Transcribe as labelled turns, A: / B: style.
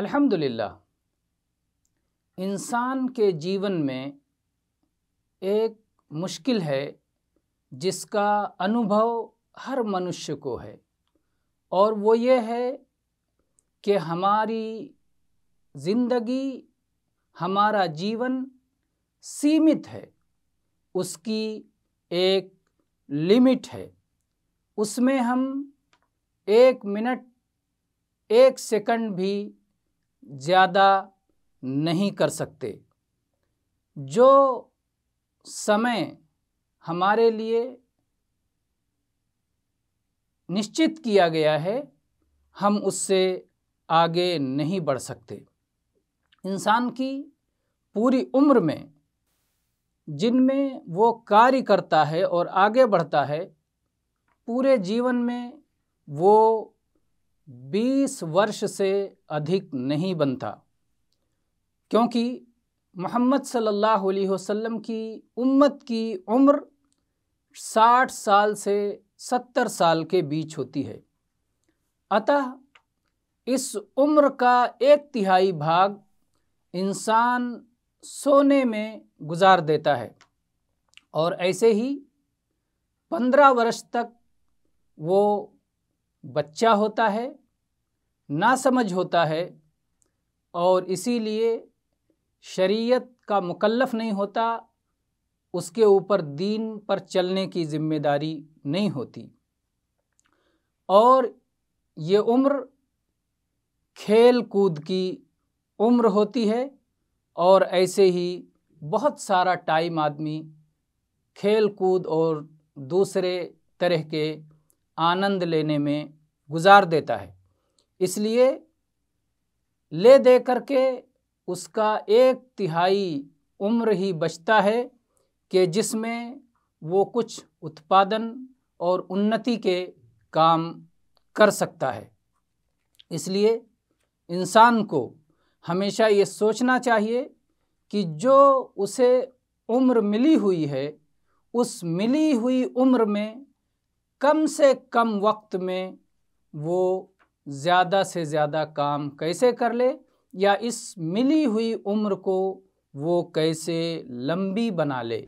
A: अल्हम्दुलिल्लाह इंसान के जीवन में एक मुश्किल है जिसका अनुभव हर मनुष्य को है और वो ये है कि हमारी ज़िंदगी हमारा जीवन सीमित है उसकी एक लिमिट है उसमें हम एक मिनट एक सेकंड भी ज़्यादा नहीं कर सकते जो समय हमारे लिए निश्चित किया गया है हम उससे आगे नहीं बढ़ सकते इंसान की पूरी उम्र में जिनमें वो कार्य करता है और आगे बढ़ता है पूरे जीवन में वो बीस वर्ष से अधिक नहीं बनता क्योंकि मोहम्मद सल्लल्लाहु अलैहि वसल्लम की उम्मत की उम्र साठ साल से सत्तर साल के बीच होती है अतः इस उम्र का एक तिहाई भाग इंसान सोने में गुजार देता है और ऐसे ही पंद्रह वर्ष तक वो बच्चा होता है ना समझ होता है और इसीलिए शरीयत का मुकल्लफ नहीं होता उसके ऊपर दीन पर चलने की ज़िम्मेदारी नहीं होती और ये उम्र खेल कूद की उम्र होती है और ऐसे ही बहुत सारा टाइम आदमी खेल कूद और दूसरे तरह के आनंद लेने में गुजार देता है इसलिए ले दे करके उसका एक तिहाई उम्र ही बचता है कि जिसमें वो कुछ उत्पादन और उन्नति के काम कर सकता है इसलिए इंसान को हमेशा ये सोचना चाहिए कि जो उसे उम्र मिली हुई है उस मिली हुई उम्र में कम से कम वक्त में वो ज़्यादा से ज़्यादा काम कैसे कर ले या इस मिली हुई उम्र को वो कैसे लंबी बना ले